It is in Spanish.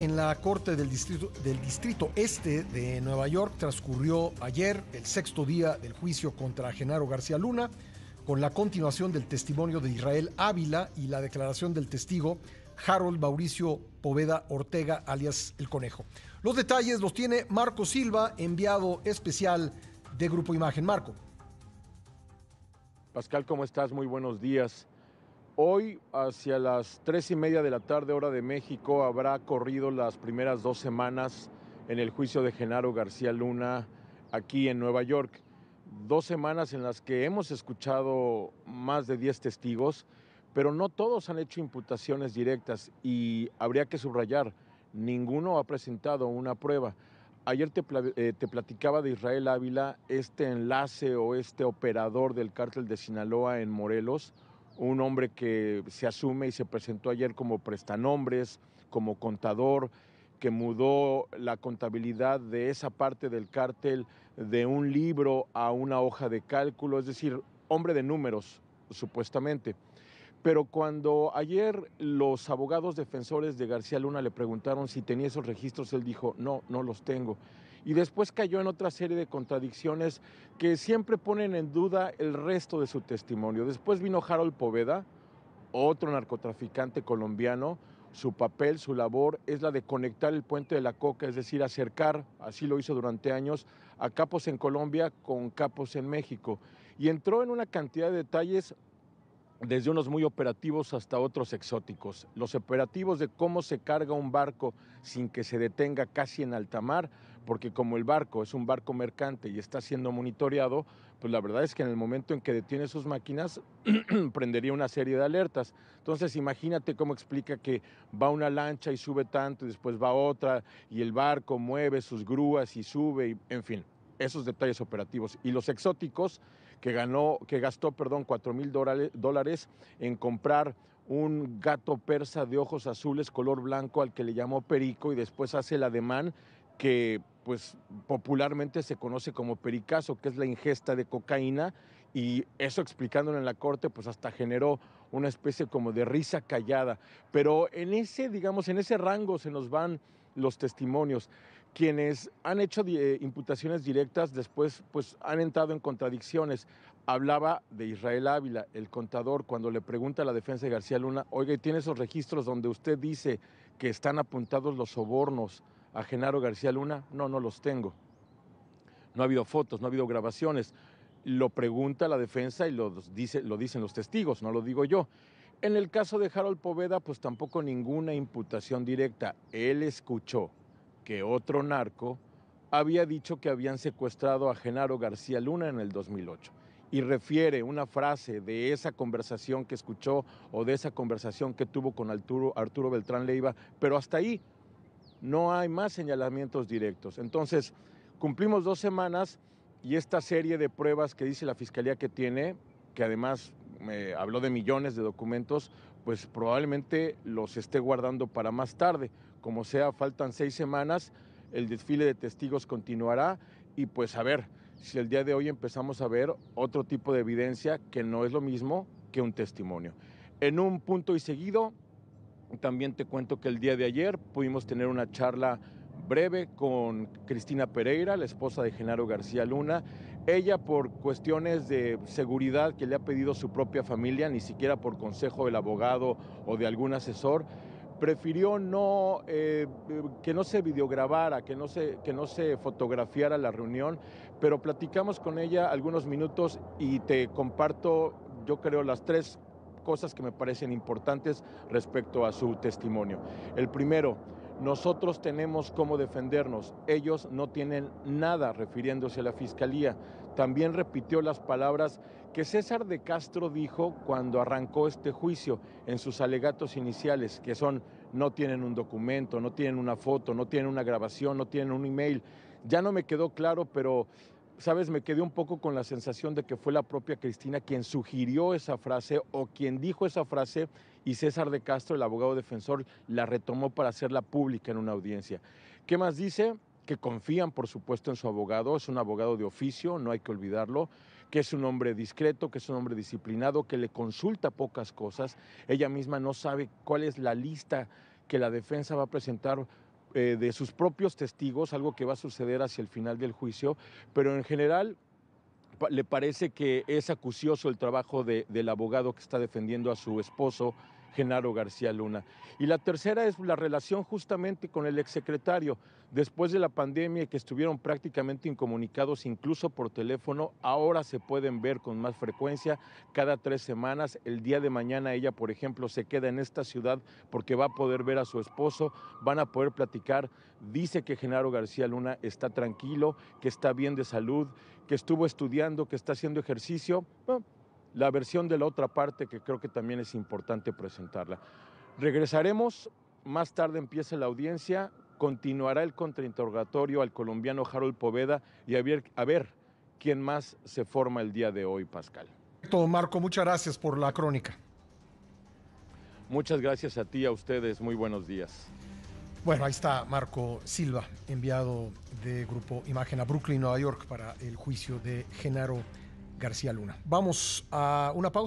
En la Corte del Distrito, Este de Nueva York transcurrió ayer el sexto día del juicio contra Genaro García Luna, con la continuación del testimonio de Israel Ávila y la declaración del testigo Harold Mauricio Poveda Ortega, alias El Conejo. Los detalles los tiene Marco Silva, enviado especial de Grupo Imagen. Marco. Pascal, ¿cómo estás? Muy buenos días. Hoy, hacia las tres y media de la tarde, hora de México, habrá corrido las primeras dos semanas en el juicio de Genaro García Luna aquí en Nueva York. Dos semanas en las que hemos escuchado más de 10 testigos, pero no todos han hecho imputaciones directas y habría que subrayar, ninguno ha presentado una prueba. Ayer te, eh, te, platicaba de Israel Ávila, este enlace o este operador del cártel de Sinaloa en Morelos, un hombre que se asume y se presentó ayer como prestanombres, como contador, que mudó la contabilidad de esa parte del cártel de un libro a una hoja de cálculo, es decir, hombre de números, supuestamente. Pero cuando ayer los abogados defensores de García Luna le preguntaron si tenía esos registros, él dijo, no, no los tengo y después cayó en otra serie de contradicciones que siempre ponen en duda el resto de su testimonio. Después vino Harold Poveda, otro narcotraficante colombiano. Su papel, su labor es la de conectar el puente de la coca, es decir, acercar, así lo hizo durante años, a capos en Colombia con capos en México. Y entró en una cantidad de detalles desde unos muy operativos hasta otros exóticos. Los operativos de cómo se carga un barco sin que se detenga casi en alta mar, porque como el barco es un barco mercante y está siendo monitoreado, pues la verdad es que en el momento en que detiene sus máquinas, prendería una serie de alertas. Entonces imagínate cómo explica que va una lancha y sube tanto, y después va otra, y el barco mueve sus grúas y sube, y, en fin, esos detalles operativos. Y los exóticos, que, ganó, que gastó perdón, 4 mil dólares en comprar un gato persa de ojos azules color blanco al que le llamó Perico y después hace el ademán que pues popularmente se conoce como pericazo, que es la ingesta de cocaína, y eso explicándolo en la corte, pues hasta generó una especie como de risa callada. Pero en ese, digamos, en ese rango se nos van los testimonios. Quienes han hecho eh, imputaciones directas después, pues han entrado en contradicciones. Hablaba de Israel Ávila, el contador, cuando le pregunta a la defensa de García Luna, oiga, ¿tiene esos registros donde usted dice que están apuntados los sobornos? a Genaro García Luna? No, no los tengo. No ha habido fotos, no ha habido grabaciones. Lo pregunta la defensa y lo, dice, lo dicen los testigos, no lo digo yo. En el caso de Harold Poveda, pues tampoco ninguna imputación directa. Él escuchó que otro narco había dicho que habían secuestrado a Genaro García Luna en el 2008 y refiere una frase de esa conversación que escuchó o de esa conversación que tuvo con Arturo, Arturo Beltrán Leiva, pero hasta ahí no hay más señalamientos directos. Entonces, cumplimos dos semanas y esta serie de pruebas que dice la Fiscalía que tiene, que además me eh, habló de millones de documentos, pues probablemente los esté guardando para más tarde. Como sea, faltan seis semanas, el desfile de testigos continuará y pues a ver si el día de hoy empezamos a ver otro tipo de evidencia que no es lo mismo que un testimonio. En un punto y seguido, también te cuento que el día de ayer pudimos tener una charla breve con Cristina Pereira, la esposa de Genaro García Luna. Ella por cuestiones de seguridad que le ha pedido su propia familia, ni siquiera por consejo del abogado o de algún asesor, prefirió no eh, que no se videograbara, que no se, que no se fotografiara la reunión, pero platicamos con ella algunos minutos y te comparto, yo creo, las tres cosas que me parecen importantes respecto a su testimonio. El primero, nosotros tenemos cómo defendernos. Ellos no tienen nada refiriéndose a la fiscalía. También repitió las palabras que César de Castro dijo cuando arrancó este juicio en sus alegatos iniciales, que son no tienen un documento, no tienen una foto, no tienen una grabación, no tienen un email. Ya no me quedó claro, pero sabes, me quedé un poco con la sensación de que fue la propia Cristina quien sugirió esa frase o quien dijo esa frase y César de Castro, el abogado defensor, la retomó para hacerla pública en una audiencia. ¿Qué más dice? Que confían, por supuesto, en su abogado, es un abogado de oficio, no hay que olvidarlo, que es un hombre discreto, que es un hombre disciplinado, que le consulta pocas cosas. Ella misma no sabe cuál es la lista que la defensa va a presentar eh, de sus propios testigos, algo que va a suceder hacia el final del juicio, pero en general le parece que es acucioso el trabajo de, del abogado que está defendiendo a su esposo Genaro García Luna. Y la tercera es la relación justamente con el exsecretario. Después de la pandemia que estuvieron prácticamente incomunicados incluso por teléfono, ahora se pueden ver con más frecuencia cada tres semanas. El día de mañana ella, por ejemplo, se queda en esta ciudad porque va a poder ver a su esposo, van a poder platicar. Dice que Genaro García Luna está tranquilo, que está bien de salud, que estuvo estudiando, que está haciendo ejercicio la versión de la otra parte que creo que también es importante presentarla. Regresaremos, más tarde empieza la audiencia, continuará el contrainterrogatorio al colombiano Harold Poveda y a ver, quién más se forma el día de hoy, Pascal. Todo Marco, muchas gracias por la crónica. Muchas gracias a ti, y a ustedes, muy buenos días. Bueno, ahí está Marco Silva, enviado de Grupo Imagen a Brooklyn, Nueva York, para el juicio de Genaro García Luna. Vamos a una pausa.